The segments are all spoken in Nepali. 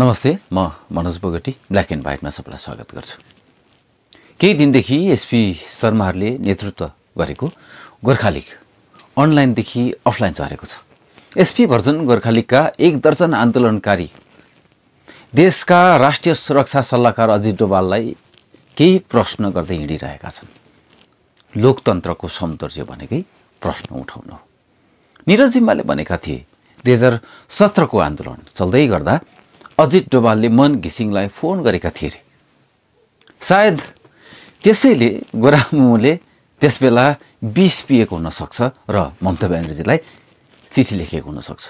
नमस्ते म मनोज बोगटी ब्ल्याक एन्ड व्हाइटमा सबैलाई स्वागत गर्छु केही दिनदेखि एसपी शर्माहरूले नेतृत्व गरेको गोर्खालिग अनलाइनदेखि अफलाइन झरेको छ एसपी भर्जन गोर्खालिगका एक दर्जन आन्दोलनकारी देशका राष्ट्रिय सुरक्षा सल्लाहकार अजित डोवाललाई केही प्रश्न गर्दै हिँडिरहेका छन् लोकतन्त्रको सौन्दर्य भनेकै प्रश्न उठाउनु हो निरज जिम्बाले भनेका थिए दुई हजार सत्रको आन्दोलन चल्दै गर्दा अजित डोभालले मन घिसिङलाई फोन गरेका थिए अरे सायद त्यसैले गोरामुले त्यसबेला बिस पिएको हुनसक्छ र ममता ब्यानर्जीलाई चिठी लेखेको हुनसक्छ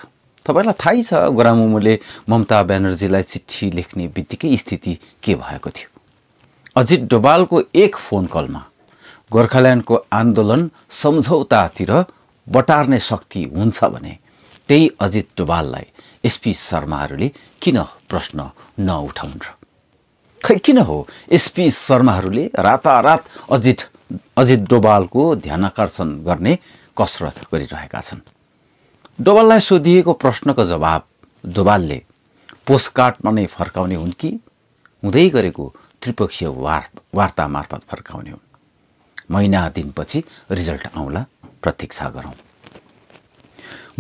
तपाईँलाई थाहै छ गोरामुले ममता ब्यानर्जीलाई चिठी लेख्ने बित्तिकै स्थिति के भएको थियो अजित डोभालको एक फोन कलमा गोर्खाल्यान्डको आन्दोलन सम्झौतातिर बटार्ने शक्ति हुन्छ भने त्यही अजित डोभाललाई एसपी शर्माहरूले किन प्रश्न नउठाउन् र खै किन हो एसपी शर्माहरूले रातारात अजित अजित डोवालको ध्यानकर्षण गर्ने कसरत गरिरहेका छन् डोवाललाई सोधिएको प्रश्नको जवाब डोवालले पोस्टकार्डमा नै फर्काउने हुन् कि हुँदै गरेको त्रिपक्षीय वार वार्ता मार्फत फर्काउने हुन् महिना दिनपछि रिजल्ट आउला प्रतीक्षा गरौँ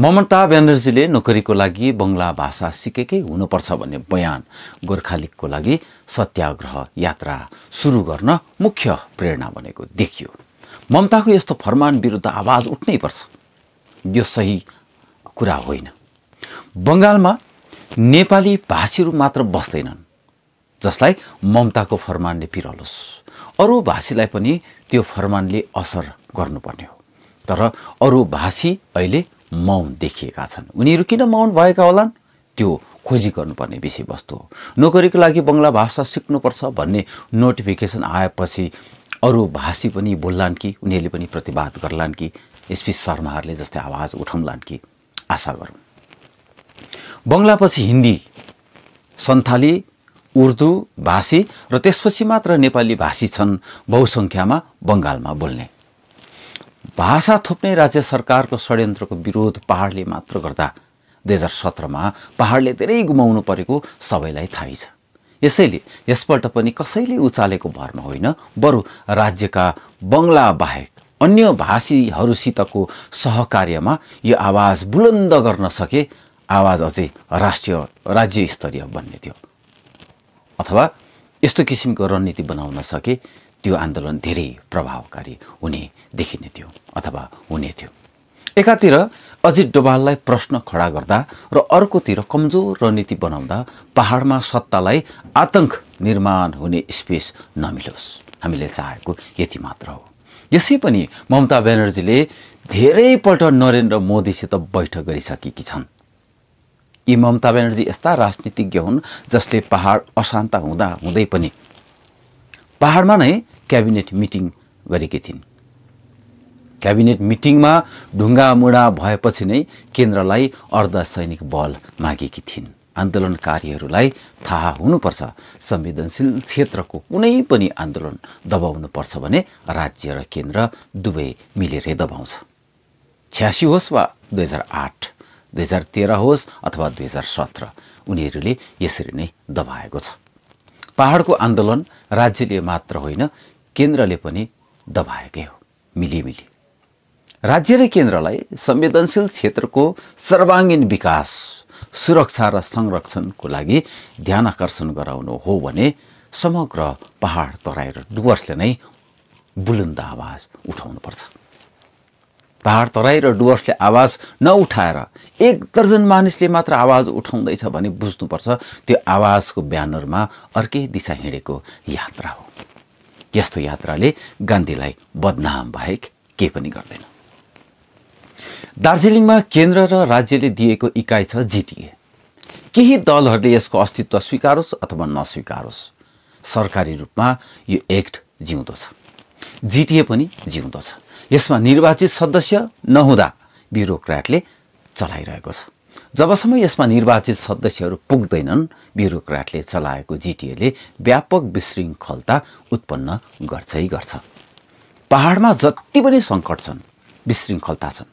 ममता ब्यानर्जीले नोकरीको लागि बङ्गला भाषा सिकेकै हुनुपर्छ भन्ने बयान गोर्खालीगको लागि सत्याग्रह यात्रा सुरु गर्न मुख्य प्रेरणा बनेको देखियो ममताको यस्तो फरमान विरुद्ध आवाज उठ्नै पर्छ यो सही कुरा होइन बङ्गालमा नेपाली भाषीहरू मात्र बस्दैनन् जसलाई ममताको फरमानले पिरलोस् अरू भाषीलाई पनि त्यो फरमानले असर गर्नुपर्ने हो तर अरू भाषी अहिले मौन देखिएका छन् उनीहरू किन मौन भएका होलान् त्यो खोजी गर्नुपर्ने विषयवस्तु हो नोकरीको लागि बङ्गला भाषा सिक्नुपर्छ भन्ने नोटिफिकेसन आएपछि अरू भाषी पनि बोल्लान् कि उनीहरूले पनि प्रतिवाद गर्लान् कि एसपी शर्माहरूले जस्तै आवाज उठाउँलान् कि आशा गरौँ बङ्गलापछि हिन्दी सन्थाली उर्दू भाषी र त्यसपछि मात्र नेपाली भाषी छन् बहुसङ्ख्यामा बङ्गालमा बोल्ने भाषा थोप्ने राज्य सरकारको षड्यन्त्रको विरोध पहाडले मात्र गर्दा दुई हजार सत्रमा पहाडले धेरै गुमाउनु परेको सबैलाई थाहै छ यसैले यसपल्ट पनि कसैले उचालेको भरमा होइन बरु राज्यका बङ्गला बाहेक अन्य भाषीहरूसितको सहकार्यमा यो आवाज बुलन्द गर्न सके आवाज अझै राष्ट्रिय राज्य स्तरीय बन्ने थियो अथवा यस्तो किसिमको रणनीति बनाउन सके त्यो आन्दोलन धेरै प्रभावकारी हुने देखिने थियो अथवा हुने थियो एकातिर अजित डोभाललाई प्रश्न खडा गर्दा र अर्कोतिर कमजोर रणनीति बनाउँदा पहाडमा सत्तालाई आतंक निर्माण हुने स्पेस नमिलोस् हामीले चाहेको यति मात्र हो यसै पनि ममता ब्यानर्जीले धेरैपल्ट नरेन्द्र मोदीसित बैठक गरिसकेकी छन् यी ममता ब्यानर्जी यस्ता राजनीतिज्ञ हुन् जसले पहाड अशान्त हुँदा हुँदै पनि पहाडमा नै क्याबिनेट मिटिङ गरेकी थिइन् क्याबिनेट मिटिङमा ढुङ्गामुढा भएपछि नै केन्द्रलाई अर्धसैनिक बल मागेकी थिइन् आन्दोलनकारीहरूलाई थाहा हुनुपर्छ संवेदनशील क्षेत्रको कुनै पनि आन्दोलन पर्छ भने राज्य र केन्द्र दुवै मिलेरै दबाउँछ छ्यासी होस् वा दुई हजार आठ दुई हजार तेह्र होस् अथवा दुई हजार सत्र उनीहरूले यसरी नै दबाएको छ पहाडको आन्दोलन राज्यले मात्र होइन केन्द्रले पनि दबाएकै हो मिलिमिली राज्य र केन्द्रलाई संवेदनशील क्षेत्रको सर्वाङ्गीण विकास सुरक्षा र संरक्षणको लागि ध्यान आकर्षण गराउनु हो भने समग्र पहाड तराई र डुवर्सले नै बुलुन्द आवाज उठाउनुपर्छ पहाड तराई र डुवर्सले आवाज नउठाएर एक दर्जन मानिसले मात्र आवाज उठाउँदैछ भने बुझ्नुपर्छ त्यो आवाजको ब्यानरमा अर्कै दिशा हिँडेको यात्रा हो यस्तो यात्राले गान्धीलाई बदनाम बाहेक केही पनि गर्दैन दार्जिलिङमा केन्द्र र राज्यले दिएको इकाइ छ जिटिए केही दलहरूले यसको अस्तित्व स्वीकारोस् अथवा नस्वीकारोस् सरकारी रूपमा यो एक्ट जिउँदो छ जिटिए पनि जिउँदो छ यसमा निर्वाचित सदस्य नहुँदा ब्युरोक्राटले चलाइरहेको छ जबसम्म यसमा निर्वाचित सदस्यहरू पुग्दैनन् ब्युरोक्राटले चलाएको जिटिएले व्यापक विशृङ्खलता उत्पन्न गर्छै गर्छ पहाडमा जति पनि सङ्कट छन् विशृङ्खलता छन्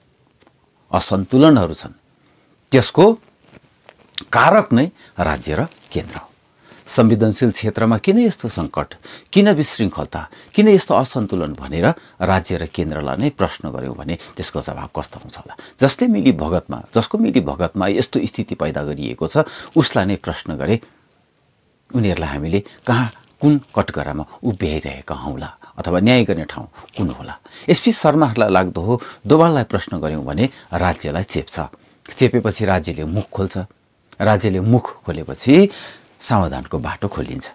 असन्तुलनहरू छन् त्यसको कारक नै राज्य र केन्द्र हो संवेदनशील क्षेत्रमा किन यस्तो सङ्कट किन विशृङ्खलता किन यस्तो असन्तुलन भनेर राज्य र केन्द्रलाई नै प्रश्न गऱ्यौँ भने त्यसको जवाब कस्तो हुन्छ होला जसले मिली भगतमा जसको मिली भगतमा यस्तो स्थिति पैदा गरिएको छ उसलाई नै प्रश्न गरे उनीहरूलाई हामीले कहाँ कुन कटकरामा उभ्याइरहेका हौँला अथवा न्याय गर्ने ठाउँ कुन होला एसपी शर्माहरूलाई लाग्दो हो दोबाललाई प्रश्न गऱ्यौँ भने राज्यलाई चेप्छ चेपेपछि राज्यले मुख खोल्छ राज्यले मुख खोलेपछि समाधानको बाटो खोलिन्छ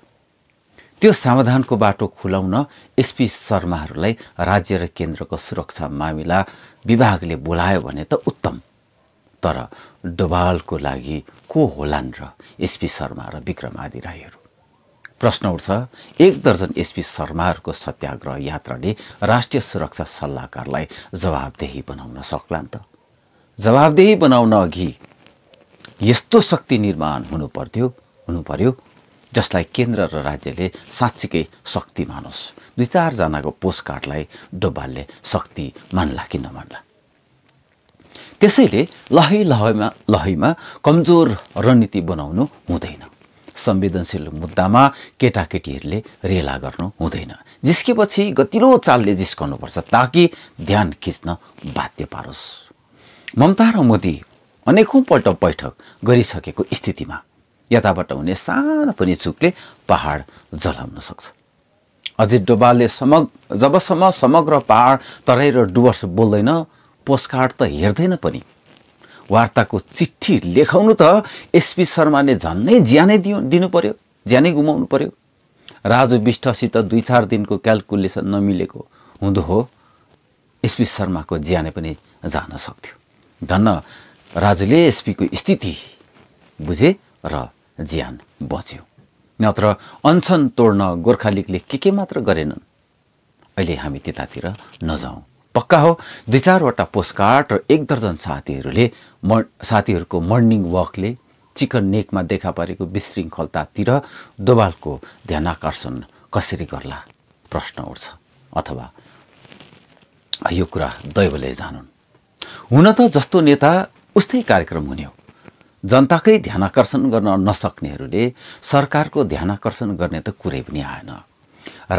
त्यो समाधानको बाटो खुलाउन एसपी शर्माहरूलाई राज्य र केन्द्रको सुरक्षा मामिला विभागले बोलायो भने त उत्तम तर डोभालको लागि को होलान् र एसपी शर्मा र विक्रम आदि राईहरू प्रश्न उठ्छ एक दर्जन एसपी शर्माहरूको सत्याग्रह यात्राले राष्ट्रिय सुरक्षा सल्लाहकारलाई जवाबदेही बनाउन सक्ला त जवाबदेही बनाउन अघि यस्तो शक्ति निर्माण हुनु हुनु पर्यो जसलाई केन्द्र र राज्यले साँच्चीकै शक्ति मानोस् दुई चारजनाको पोस्ट कार्डलाई डोबालले शक्ति मान्ला कि नमान्ला त्यसैले लहै लहैमा लहैमा कमजोर रणनीति बनाउनु हुँदैन संवेदनशील मुद्दामा केटाकेटीहरूले रेला गर्नु हुँदैन जिस्केपछि गतिलो चालले जिस्काउनुपर्छ ताकि ध्यान खिच्न बाध्य पारोस् ममता र मोदी अनेकौँपल्ट बैठक गरिसकेको स्थितिमा यताबाट हुने सानो पनि चुकले पहाड जलाउन सक्छ अजित डोभालले समग्र जबसम्म समग्र पहाड तराई र डुवर्स बोल्दैन पोस्टकार्ड त हेर्दैन पनि वार्ताको चिठी लेखाउनु त एसपी शर्माले झन्नै ज्यानै दियो दिनु पर्यो ज्यानै गुमाउनु पर्यो राजु विष्टसित दुई चार दिनको क्यालकुलेसन नमिलेको हुँदो हो एसपी शर्माको ज्यानै पनि जान सक्थ्यो धन्न राजुले एसपीको स्थिति बुझे र ज्यान बच्यो नत्र अनसन तोड्न गोर्खालीगले के के मात्र गरेनन् अहिले हामी त्यतातिर नजाउँ पक्का हो दुई चारवटा पोस्टकार्ड र एक दर्जन साथीहरूले म साथीहरूको मर्निङ वकले चिकन नेकमा देखा परेको विशृङ्खलतातिर दोबालको ध्यान आकर्षण कसरी गर्ला प्रश्न उठ्छ अथवा यो कुरा दैवले जानुन् हुन त जस्तो नेता उस्तै कार्यक्रम हुने हो जनताकै ध्यान आकर्षण गर्न नसक्नेहरूले सरकारको आकर्षण गर्ने त कुरै पनि आएन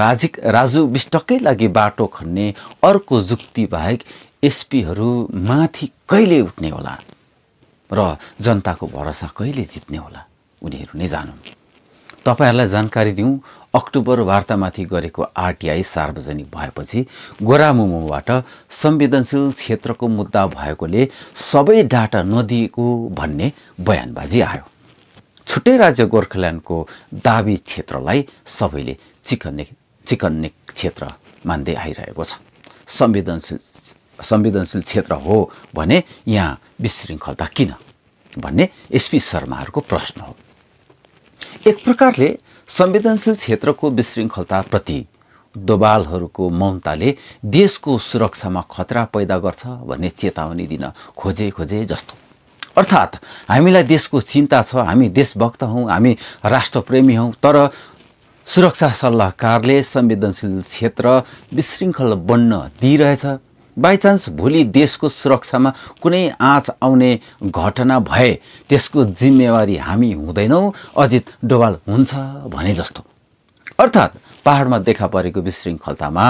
राजिक राजु विष्टकै लागि बाटो खन्ने अर्को जुक्ति बाहेक एसपीहरू माथि कहिले उठ्ने होला र जनताको भरोसा कहिले जित्ने होला उनीहरू नै जानु तपाईँहरूलाई जानकारी दिउँ अक्टोबर वार्तामाथि गरेको आरटिआई सार्वजनिक भएपछि गोरामुमोबाट संवेदनशील क्षेत्रको मुद्दा भएकोले सबै डाटा नदिएको भन्ने बयानबाजी आयो छुट्टै राज्य गोर्खाल्यान्डको दाबी क्षेत्रलाई सबैले चिकन्ने चिकन्ने क्षेत्र मान्दै आइरहेको छ संवेदनशील संवेदनशील क्षेत्र हो भने यहाँ विशृङ्खलता किन भन्ने एसपी शर्माहरूको प्रश्न हो एक प्रकारले संवेदनशील क्षेत्रको विशृङ्खलताप्रति दोबालहरूको मौनताले देशको सुरक्षामा खतरा पैदा गर्छ भन्ने चेतावनी दिन खोजे खोजे जस्तो अर्थात् हामीलाई देशको चिन्ता छ हामी देशभक्त हौँ हामी राष्ट्रप्रेमी हौँ तर सुरक्षा सल्लाहकारले संवेदनशील क्षेत्र विशृङ्खल बन्न दिइरहेछ बाइचान्स भोलि देशको सुरक्षामा कुनै आँच आउने घटना भए त्यसको जिम्मेवारी हामी हुँदैनौँ अजित डोवाल हुन्छ भने जस्तो अर्थात् पाहाडमा देखा परेको विशृङ्खलतामा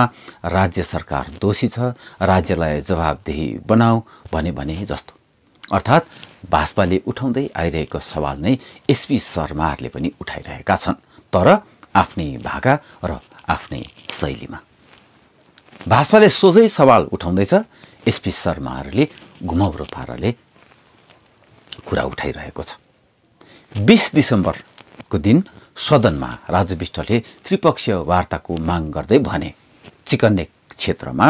राज्य सरकार दोषी छ राज्यलाई जवाबदेही बनाऊ भने भने जस्तो अर्थात् भाजपाले उठाउँदै आइरहेको सवाल नै एसपी शर्माहरूले पनि उठाइरहेका छन् तर आफ्नै भाका र आफ्नै शैलीमा भाजपाले सोझै सवाल उठाउँदैछ एसपी शर्माहरूले घुमाउरो पाराले कुरा उठाइरहेको छ बिस दिसम्बरको दिन सदनमा राजु विष्टले त्रिपक्षीय वार्ताको माग गर्दै भने चिकन्ने क्षेत्रमा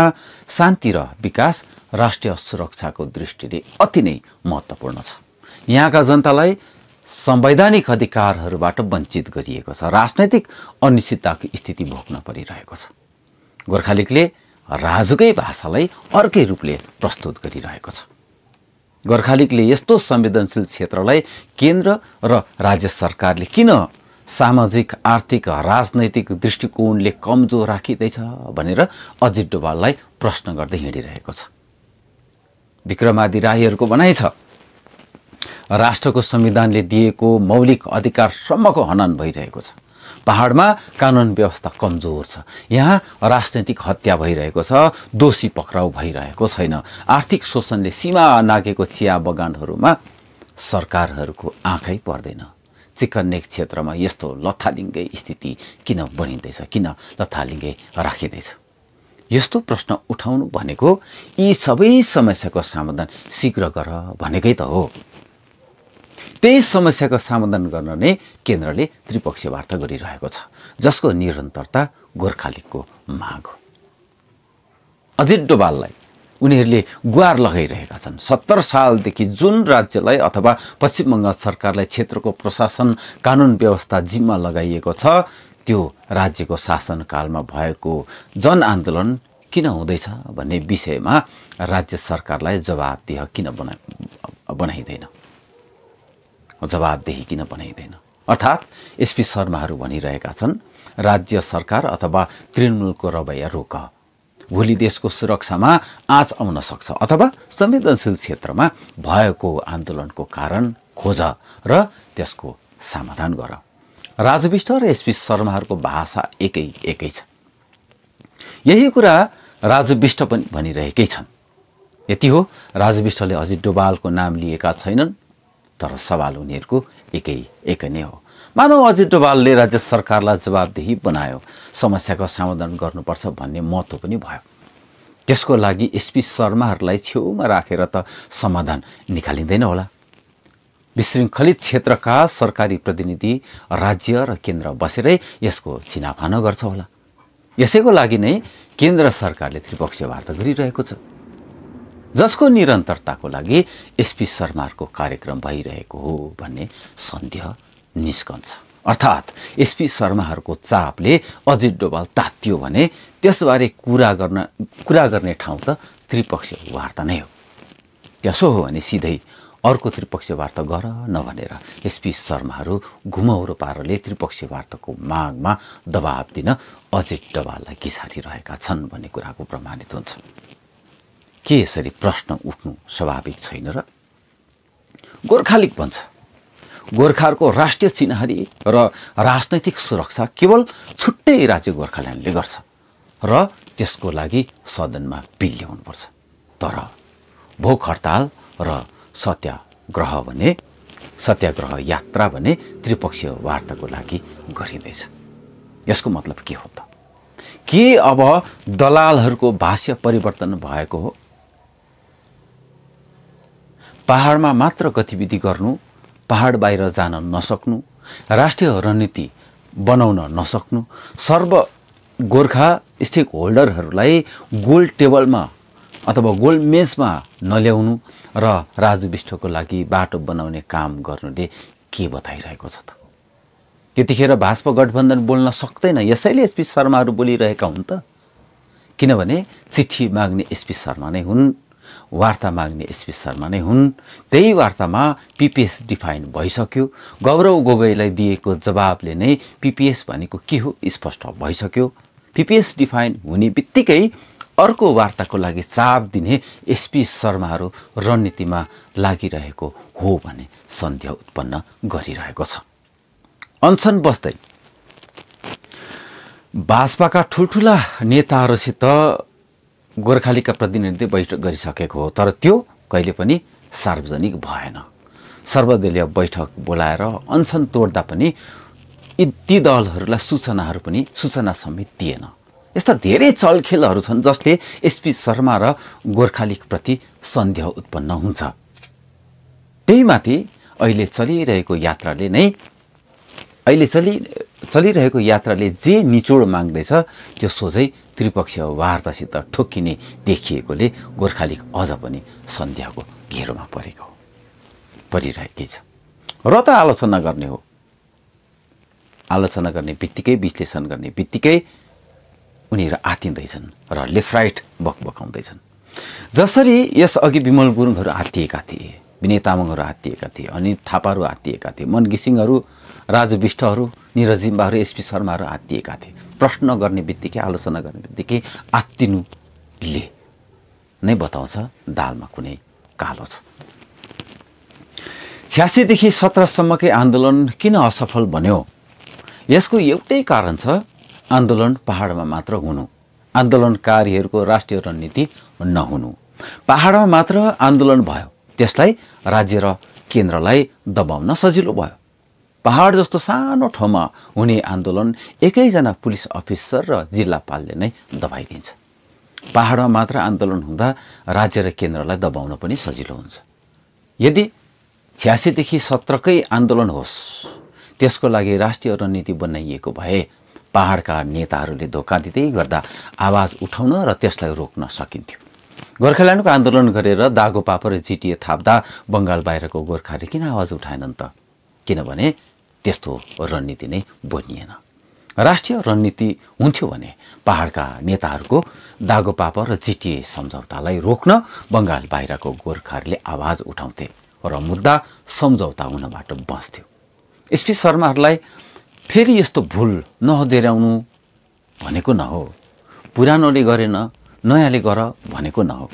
शान्ति र विकास राष्ट्रिय सुरक्षाको दृष्टिले अति नै महत्त्वपूर्ण छ यहाँका जनतालाई संवैधानिक अधिकारहरूबाट वञ्चित गरिएको छ राजनैतिक अनिश्चितताको स्थिति भोग्न परिरहेको छ गोर्खालिगले राजुकै भाषालाई अर्कै रूपले प्रस्तुत गरिरहेको छ गोर्खालीगले यस्तो संवेदनशील क्षेत्रलाई केन्द्र र राज्य सरकारले किन सामाजिक आर्थिक राजनैतिक दृष्टिकोणले कमजोर राखिँदैछ भनेर अजित डोभाललाई प्रश्न गर्दै हिँडिरहेको छ विक्रमादि राईहरूको भनाइ छ राष्ट्रको संविधानले दिएको मौलिक अधिकारसम्मको हनन भइरहेको छ पहाडमा कानुन व्यवस्था कमजोर छ यहाँ राजनैतिक हत्या भइरहेको छ दोषी पक्राउ भइरहेको छैन आर्थिक शोषणले सीमा नागेको चिया बगानहरूमा सरकारहरूको आँखै पर्दैन चिकन्नेक क्षेत्रमा यस्तो लथालिङ्गै स्थिति किन बनिँदैछ किन लथालिङ्गै राखिँदैछ यस्तो प्रश्न उठाउनु भनेको यी सबै समस्याको समाधान शीघ्र गर भनेकै त हो त्यही समस्याको समाधान गर्न नै केन्द्रले त्रिपक्षीय वार्ता गरिरहेको छ जसको निरन्तरता गोर्खालीको माग हो अजित डोभाललाई उनीहरूले गुहार लगाइरहेका छन् सत्तर सालदेखि जुन राज्यलाई अथवा पश्चिम बङ्गाल सरकारलाई क्षेत्रको प्रशासन कानुन व्यवस्था जिम्मा लगाइएको छ त्यो राज्यको शासनकालमा भएको जनआन्दोलन किन हुँदैछ भन्ने विषयमा राज्य सरकारलाई जवाबदेह किन बना बनाइँदैन जवाबदेही किन बनाइँदैन अर्थात् एसपी शर्माहरू भनिरहेका छन् राज्य सरकार अथवा तृणमूलको रवैया रोक भोलि देशको सुरक्षामा आँच आउन सक्छ अथवा संवेदनशील क्षेत्रमा भएको आन्दोलनको कारण खोज र त्यसको समाधान गर राजविष्ट र एसपी शर्माहरूको भाषा एकै एकै छ यही कुरा राजविष्ट पनि भनिरहेकै छन् यति हो राजविष्टले अझै डोबालको नाम लिएका छैनन् तर सवाल उनीहरूको एकै एकै नै हो मानव अजित डोभालले राज्य सरकारलाई जवाबदेही बनायो समस्याको समाधान गर्नुपर्छ भन्ने महत्त्व पनि भयो त्यसको लागि एसपी शर्माहरूलाई छेउमा राखेर त समाधान निकालिँदैन होला विशृङ्खलित क्षेत्रका सरकारी प्रतिनिधि राज्य र केन्द्र बसेरै यसको चिनाफानो गर्छ होला यसैको लागि नै केन्द्र सरकारले त्रिपक्षीय वार्ता गरिरहेको छ जसको निरन्तरताको लागि एसपी शर्माको कार्यक्रम भइरहेको हो भन्ने सन्देह निस्कन्छ अर्थात् एसपी शर्माहरूको चापले अजित डोभाल तात्यो भने त्यसबारे कुरा गर्न कुरा गर्ने ठाउँ त त्रिपक्षीय वार्ता नै हो त्यसो हो भने सिधै अर्को त्रिपक्षीय वार्ता गर नभनेर एसपी शर्माहरू घुमाउरो पारले त्रिपक्षीय वार्ताको मागमा दबाब दिन अजित डोभाललाई घिसारिरहेका छन् भन्ने कुराको प्रमाणित हुन्छ के यसरी प्रश्न उठ्नु स्वाभाविक छैन र गोर्खालिग भन्छ गोर्खाहरूको राष्ट्रिय चिन्हारी र रा राजनैतिक सुरक्षा केवल छुट्टै राज्य गोर्खाल्यान्डले गर्छ र त्यसको लागि सदनमा बिल ल्याउनुपर्छ तर भोक हडताल र सत्याग्रह भने सत्याग्रह यात्रा भने त्रिपक्षीय वार्ताको लागि गरिँदैछ यसको मतलब के हो त के अब दलालहरूको भाष्य परिवर्तन भएको हो पहाडमा मात्र गतिविधि गर्नु पहाड बाहिर जान नसक्नु राष्ट्रिय रणनीति बनाउन नसक्नु सर्व गोर्खा स्टेक होल्डरहरूलाई गोल्ड टेबलमा अथवा गोल्ड मेजमा नल्याउनु र राजु विष्टको लागि बाटो बनाउने काम गर्नुले के बताइरहेको छ त यतिखेर भाजपा गठबन्धन बोल्न सक्दैन यसैले एसपी शर्माहरू बोलिरहेका हुन् त किनभने चिठी माग्ने एसपी शर्मा नै हुन् वार्ता माग्ने एसपी शर्मा नै हुन् त्यही वार्तामा पिपिएस डिफाइन भइसक्यो गौरव गोगोईलाई दिएको जवाबले नै पिपिएस भनेको के हो स्पष्ट भइसक्यो पिपिएस डिफाइन हुने बित्तिकै अर्को वार्ताको लागि चाप दिने एसपी शर्माहरू रणनीतिमा लागिरहेको हो भने सन्देह उत्पन्न गरिरहेको छ अनसन बस्दै भाजपाका ठुल्ठुला नेताहरूसित गोर्खालीका प्रतिनिधि बैठक गरिसकेको हो तर त्यो कहिले पनि सार्वजनिक भएन सर्वदलीय बैठक बोलाएर अनसन तोड्दा पनि यी ती दलहरूलाई सूचनाहरू पनि सूचना समेत दिएन यस्ता धेरै चलखेलहरू छन् जसले एसपी शर्मा र गोर्खालीप्रति सन्देह उत्पन्न हुन्छ त्यहीमाथि अहिले चलिरहेको यात्राले नै अहिले चलि चलिरहेको यात्राले जे निचोड माग्दैछ त्यो सोझै त्रिपक्षीय वार्तासित ठोक्किने देखिएकोले गोर्खाली अझ पनि सन्ध्याको घेरोमा परेको हो परिरहेकै छ र त आलोचना गर्ने हो आलोचना गर्ने बित्तिकै विश्लेषण गर्ने बित्तिकै उनीहरू आतिँदैछन् र लेफ्टराइट बकबकाउँदैछन् जसरी यसअघि विमल गुरुङहरू आत्तिएका थिए विनय तामाङहरू आत्तिएका थिए अनित थापाहरू आत्तिएका थिए मन घिसिङहरू राजु विष्टहरू निरजिम्बाहरू एसपी शर्माहरू आत्तिएका थिए प्रश्न गर्ने बित्तिकै आलोचना गर्ने बित्तिकै आत्तिनुले नै बताउँछ दालमा कुनै कालो छ छ्यासीदेखि सत्रसम्मकै आन्दोलन किन असफल बन्यो यसको एउटै कारण छ आन्दोलन पहाडमा मात्र हुनु आन्दोलनकारीहरूको राष्ट्रिय रणनीति नहुनु पहाडमा मात्र आन्दोलन भयो त्यसलाई राज्य र केन्द्रलाई दबाउन सजिलो भयो पहाड जस्तो सानो ठाउँमा हुने आन्दोलन एकैजना पुलिस अफिसर र जिल्लापालले नै दबाइदिन्छ पाहाडमा मात्र आन्दोलन हुँदा राज्य र केन्द्रलाई दबाउन पनि सजिलो हुन्छ यदि छ्यासीदेखि सत्रकै आन्दोलन होस् त्यसको लागि राष्ट्रिय रणनीति बनाइएको भए पहाडका नेताहरूले धोका दिँदै गर्दा आवाज उठाउन र त्यसलाई रोक्न सकिन्थ्यो गोर्खाल्यान्डको आन्दोलन गरेर दागो पापर जिटिए थाप्दा बङ्गाल बाहिरको गोर्खाले किन आवाज उठाएनन् त किनभने त्यस्तो रणनीति नै बनिएन राष्ट्रिय रणनीति हुन्थ्यो भने पहाडका नेताहरूको दागो दागोपाप र जिटिए सम्झौतालाई रोक्न बङ्गाल बाहिरको गोर्खाहरूले आवाज उठाउँथे र मुद्दा सम्झौता हुनबाट बस्थ्यो एसपी शर्माहरूलाई फेरि यस्तो भुल नहोदेऱ्याउनु भनेको नहो पुरानोले गरेन नयाँले गर भनेको नहो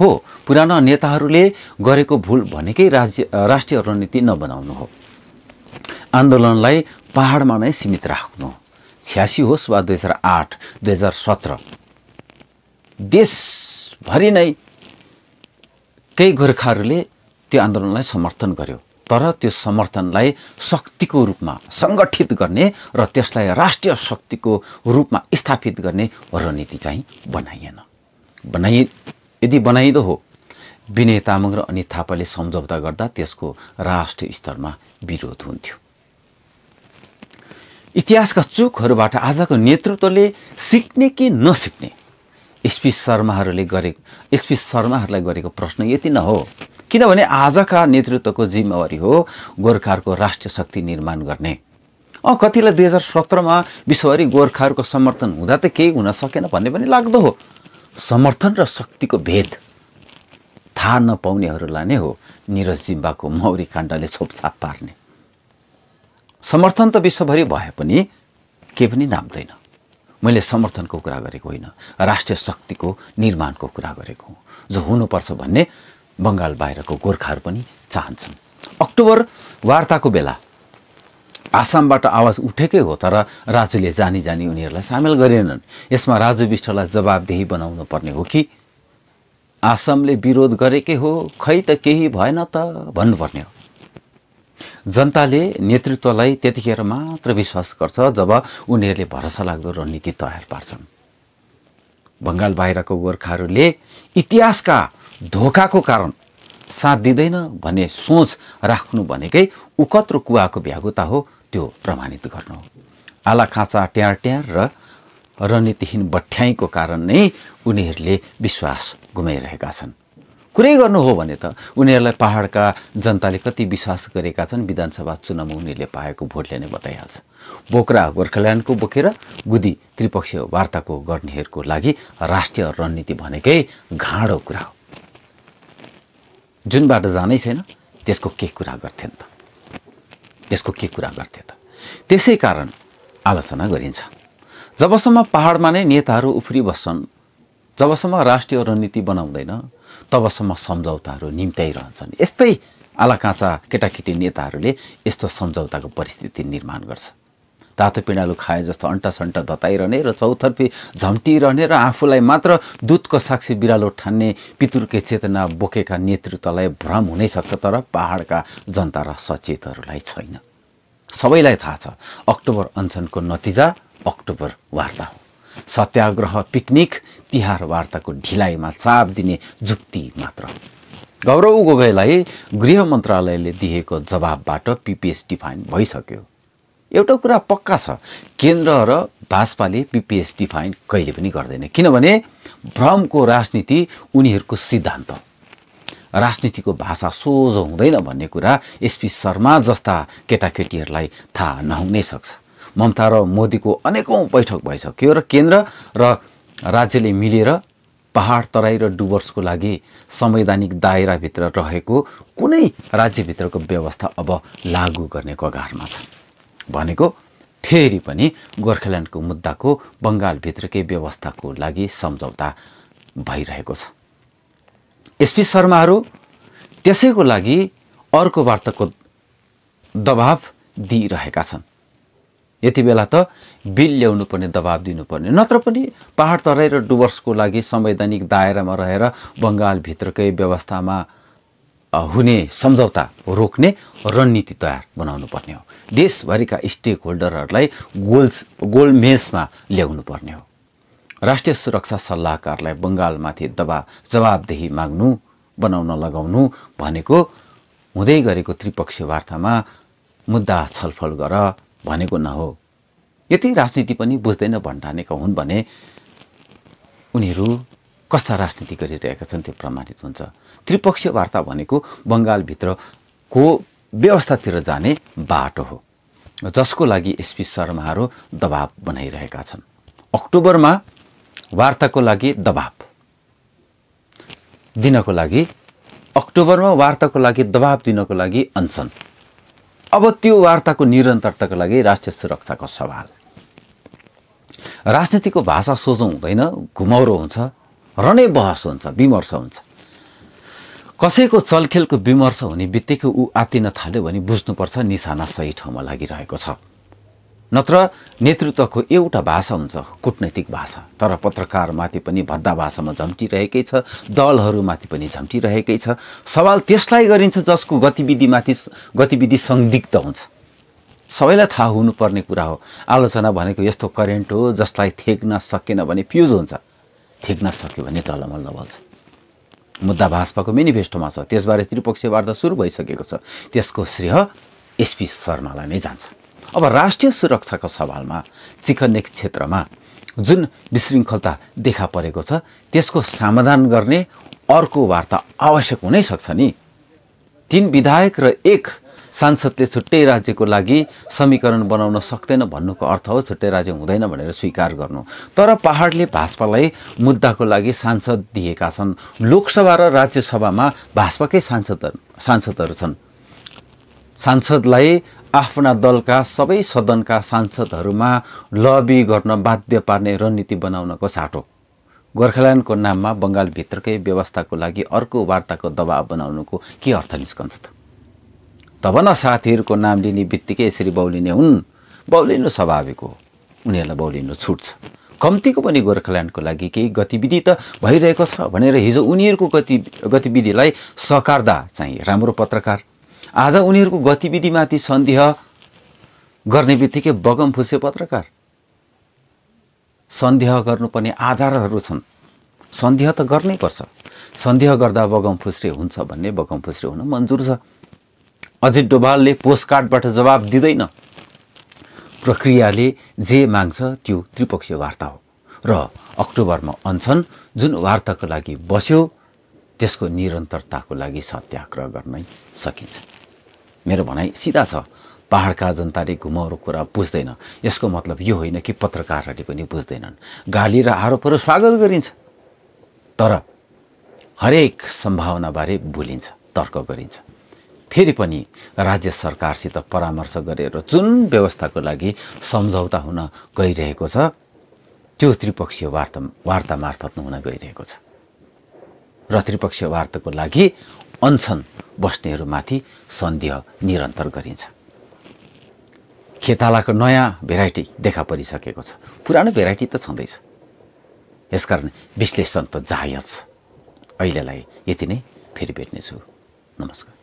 हो पुराना नेताहरूले गरेको भुल भनेकै राज्य राष्ट्रिय रणनीति नबनाउनु हो आन्दोलनलाई पहाडमा नै सीमित राख्नु छ्यासी होस् वा दुई हजार आठ दुई हजार सत्र देशभरि नै केही गोर्खाहरूले त्यो आन्दोलनलाई समर्थन गर्यो तर त्यो समर्थनलाई शक्तिको रूपमा सङ्गठित गर्ने र त्यसलाई राष्ट्रिय शक्तिको रूपमा स्थापित गर्ने रणनीति चाहिँ बनाइएन बनाइ यदि बनाइदो हो विनय तामाङ र अनित थापाले सम्झौता गर्दा त्यसको राष्ट्रिय स्तरमा विरोध हुन्थ्यो इतिहासका चुकहरूबाट आजको नेतृत्वले सिक्ने कि नसिक्ने एसपी शर्माहरूले गरेको एसपी शर्माहरूलाई गरेको प्रश्न यति नहो किनभने आजका नेतृत्वको जिम्मेवारी हो गोर्खाहरूको राष्ट्रिय शक्ति निर्माण गर्ने अँ कतिलाई दुई हजार सत्रमा विश्वभरि गोर्खाहरूको समर्थन हुँदा त केही हुन सकेन भन्ने पनि लाग्दो हो समर्थन र शक्तिको भेद थाहा नपाउनेहरूलाई नै हो निरज जिम्बाको मौरी काण्डले छोपछाप पार्ने समर्थन त विश्वभरि भए पनि के पनि नाप्दैन मैले समर्थनको कुरा गरेको होइन राष्ट्रिय शक्तिको निर्माणको कुरा गरेको हुँ जो हुनुपर्छ भन्ने बङ्गाल बाहिरको गोर्खाहरू पनि चाहन्छन् अक्टोबर वार्ताको बेला आसामबाट आवाज उठेकै हो तर राजुले जानी जानी उनीहरूलाई सामेल गरेनन् यसमा राजु विष्टलाई जवाबदेही बनाउनु पर्ने हो कि आसामले विरोध गरेकै हो खै त केही भएन त भन्नुपर्ने हो जनताले नेतृत्वलाई त्यतिखेर मात्र विश्वास गर्छ जब उनीहरूले भरोसा लाग्दो रणनीति तयार पार्छन् बङ्गाल बाहिरको गोर्खाहरूले इतिहासका धोकाको कारण साथ दिँदैन भन्ने सोच राख्नु भनेकै उकत्रो कुवाको भ्यागुता हो त्यो प्रमाणित गर्नु हो आला खाँचा ट्याँ ट्याँ र रणनीतिहीन बठ्याइको कारण नै उनीहरूले विश्वास गुमाइरहेका छन् कुरै गर्नु हो भने त उनीहरूलाई पहाडका जनताले कति विश्वास गरेका छन् विधानसभा चुनावमा उनीहरूले पाएको भोटले नै बताइहाल्छ बोक्रा गोर्खाल्यान्डको बोकेर गुदी त्रिपक्षीय वार्ताको गर्नेहरूको लागि राष्ट्रिय रणनीति भनेकै घाँडो कुरा हो जुनबाट जानै छैन त्यसको के कुरा गर्थे त त्यसको के कुरा गर्थे त त्यसै कारण आलोचना गरिन्छ जबसम्म पाहाडमा नै नेताहरू उफ्री बस्छन् जबसम्म राष्ट्रिय रणनीति बनाउँदैन तबसम्म सम्झौताहरू निम्त्याइरहन्छन् यस्तै आलाकाँचा केटाकेटी नेताहरूले यस्तो सम्झौताको परिस्थिति निर्माण गर्छ तातो पिँडालु खाए जस्तो अन्टासन्टा दताइरहने र चौथर्फी झम्टिरहने र आफूलाई मात्र दुधको साक्षी बिरालो ठान्ने पितुरके चेतना बोकेका नेतृत्वलाई भ्रम हुनै सक्छ तर पाहाडका जनता र सचेतहरूलाई छैन सबैलाई थाहा छ अक्टोबर अनसनको नतिजा अक्टोबर वार्ता हो सत्याग्रह पिकनिक तिहार वार्ताको ढिलाइमा चाप दिने जुक्ति मात्र गौरव गोगैलाई गृह मन्त्रालयले दिएको जवाबबाट पिपिएस डिफाइन भइसक्यो एउटा कुरा पक्का छ केन्द्र र भाजपाले पिपिएस डिफाइन कहिले पनि गर्दैन किनभने भ्रमको राजनीति उनीहरूको सिद्धान्त राजनीतिको भाषा सोझो हुँदैन भन्ने कुरा एसपी शर्मा जस्ता केटाकेटीहरूलाई थाहा नहुनै सक्छ ममता र मोदीको अनेकौँ बैठक भइसक्यो र केन्द्र र राज्यले मिलेर पहाड तराई र डुवर्सको लागि संवैधानिक दायराभित्र रहेको कुनै राज्यभित्रको व्यवस्था अब लागू गर्ने कगारमा छ भनेको फेरि पनि गोर्खाल्यान्डको मुद्दाको बङ्गालभित्रकै व्यवस्थाको लागि सम्झौता भइरहेको छ एसपी शर्माहरू त्यसैको लागि अर्को वार्ताको दबाब दिइरहेका छन् यति बेला त बिल ल्याउनु पर्ने दबाब दिनुपर्ने नत्र पनि पहाड तराई र डुवर्सको लागि संवैधानिक दायरामा रहेर बङ्गालभित्रकै व्यवस्थामा हुने सम्झौता रोक्ने रणनीति तयार बनाउनु पर्ने हो देशभरिका स्टेक होल्डरहरूलाई गोल्स गोलमेजमा ल्याउनु पर्ने हो राष्ट्रिय सुरक्षा सल्लाहकारलाई बङ्गालमाथि दबा जवाबदेही माग्नु बनाउन लगाउनु भनेको हुँदै गरेको त्रिपक्षीय वार्तामा मुद्दा छलफल गर भनेको नहो यति राजनीति पनि बुझ्दैन भन्ठानेका हुन् भने उनीहरू कस्ता राजनीति गरिरहेका छन् त्यो प्रमाणित हुन्छ त्रिपक्षीय वार्ता भनेको बङ्गालभित्रको व्यवस्थातिर जाने बाटो हो जसको लागि एसपी शर्माहरू दबाब बनाइरहेका छन् अक्टोबरमा वार्ताको लागि दबाब दिनको लागि अक्टोबरमा वार्ताको लागि दबाब दिनको लागि अनसन अब त्यो वार्ताको निरन्तरताको लागि राष्ट्रिय सुरक्षाको सवाल राजनीतिको भाषा सोझो हुँदैन घुमाउरो हुन्छ र नै बहस हुन्छ विमर्श हुन्छ कसैको चलखेलको विमर्श हुने बित्तिकै ऊ आत्तिन थाल्यो भने बुझ्नुपर्छ निशाना सही ठाउँमा लागिरहेको छ नत्र नेतृत्वको एउटा भाषा हुन्छ कुटनैतिक भाषा तर पत्रकारमाथि पनि भद्दा भाषामा झम्टिरहेकै छ दलहरूमाथि पनि झम्टिरहेकै छ सवाल त्यसलाई गरिन्छ जसको गतिविधिमाथि गतिविधि संदिग्ध हुन्छ सबैलाई थाहा हुनुपर्ने कुरा हो आलोचना भनेको यस्तो करेन्ट हो जसलाई थेक्न सकेन भने फ्युज हुन्छ थेक्न सक्यो भने चलमल बल्छ मुद्दा भाजपाको मेनिफेस्टोमा छ त्यसबारे त्रिपक्षीय वार्ता सुरु भइसकेको छ त्यसको श्रेय एसपी शर्मालाई नै जान्छ अब राष्ट्रिय सुरक्षाको सवालमा चिकनेक क्षेत्रमा जुन विशृङ्खलता देखा परेको छ त्यसको समाधान गर्ने अर्को वार्ता आवश्यक हुनै सक्छ नि तिन विधायक र एक सांसदले छुट्टै राज्यको लागि समीकरण बनाउन सक्दैन भन्नुको अर्थ हो छुट्टै राज्य हुँदैन भनेर स्वीकार गर्नु तर पहाडले भाजपालाई मुद्दाको लागि सांसद दिएका छन् लोकसभा र राज्यसभामा भाजपाकै सांसद सांसदहरू छन् सांसदलाई आफ्ना दलका सबै सदनका सांसदहरूमा लबी गर्न बाध्य पार्ने रणनीति बनाउनको साटो गोर्खाल्यान्डको नाममा बङ्गालभित्रकै व्यवस्थाको लागि अर्को वार्ताको दबाव बनाउनुको के अर्थ निस्कन्छ त तब न साथीहरूको नाम लिने बित्तिकै यसरी बौलिने हुन् बौलिनु स्वाभाविक हो उनीहरूलाई बौलिनु छुट छ कम्तीको पनि गोर्खाल्यान्डको लागि केही गतिविधि त भइरहेको छ भनेर हिजो उनीहरूको गति गतिविधिलाई सकार्दा चाहिँ राम्रो पत्रकार आज उनीहरूको गतिविधिमाथि सन्देह गर्ने बित्तिकै बगम फुसे पत्रकार सन्देह गर्नुपर्ने आधारहरू छन् सन्देह त गर्नै पर्छ सन्देह गर्दा बगम फुस्रे हुन्छ भन्ने बगम फुस्रे हुन मन्जुर छ अजित डोभालले पोस्ट कार्डबाट जवाब दिँदैन प्रक्रियाले जे माग्छ त्यो त्रिपक्षीय वार्ता हो र अक्टोबरमा अनसन जुन वार्ताको लागि बस्यो त्यसको निरन्तरताको लागि सत्याग्रह गर्नै सकिन्छ मेरो भनाइ सिधा छ पाहाडका जनताले घुमाउरो कुरा बुझ्दैन यसको मतलब यो होइन कि पत्रकारहरूले पनि बुझ्दैनन् गाली र आरोपहरू स्वागत गरिन्छ तर हरेक सम्भावनाबारे भुलिन्छ तर्क गरिन्छ फेरि पनि राज्य सरकारसित परामर्श गरेर जुन व्यवस्थाको लागि सम्झौता हुन गइरहेको छ त्यो त्रिपक्षीय वार्ता वार्ता मार्फत हुन गइरहेको छ र त्रिपक्षीय वार्ताको लागि अनसन बस्नेहरूमाथि सन्देह निरन्तर गरिन्छ खेतालाको नयाँ भेराइटी देखा परिसकेको छ पुरानो भेराइटी त छँदैछ यसकारण विश्लेषण त जायज छ अहिलेलाई यति नै फेरि भेट्नेछु नमस्कार